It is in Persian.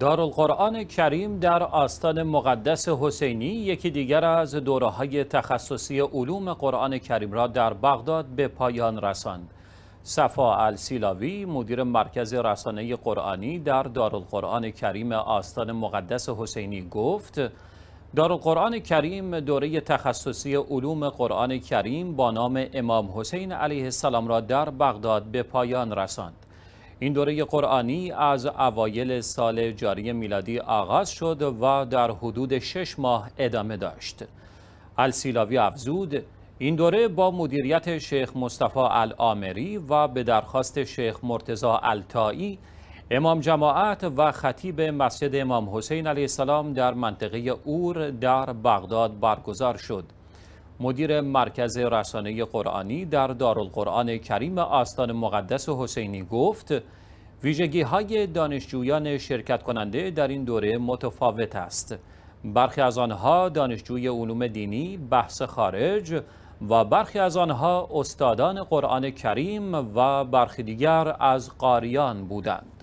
دارالقرآن کریم در آستان مقدس حسینی یکی دیگر از دوره های تخصصی علوم قرآن کریم را در بغداد به پایان رساند. صفا السیلاوی مدیر مرکز رسانه قرآنی در دارالقرآن کریم آستان مقدس حسینی گفت دارالقرآن کریم دوره تخصصی علوم قرآن کریم با نام امام حسین علیه السلام را در بغداد به پایان رساند. این دوره قرآنی از اوایل سال جاری میلادی آغاز شد و در حدود شش ماه ادامه داشت. السیلاوی افزود این دوره با مدیریت شیخ مصطفی العامری و به درخواست شیخ مرتزا التایی امام جماعت و خطیب مسجد امام حسین علیه السلام در منطقه اور در بغداد برگزار شد. مدیر مرکز رسانه قرآنی در دارالقرآن کریم آستان مقدس حسینی گفت ویژگی های دانشجویان شرکت کننده در این دوره متفاوت است. برخی از آنها دانشجوی علوم دینی، بحث خارج و برخی از آنها استادان قرآن کریم و برخی دیگر از قاریان بودند.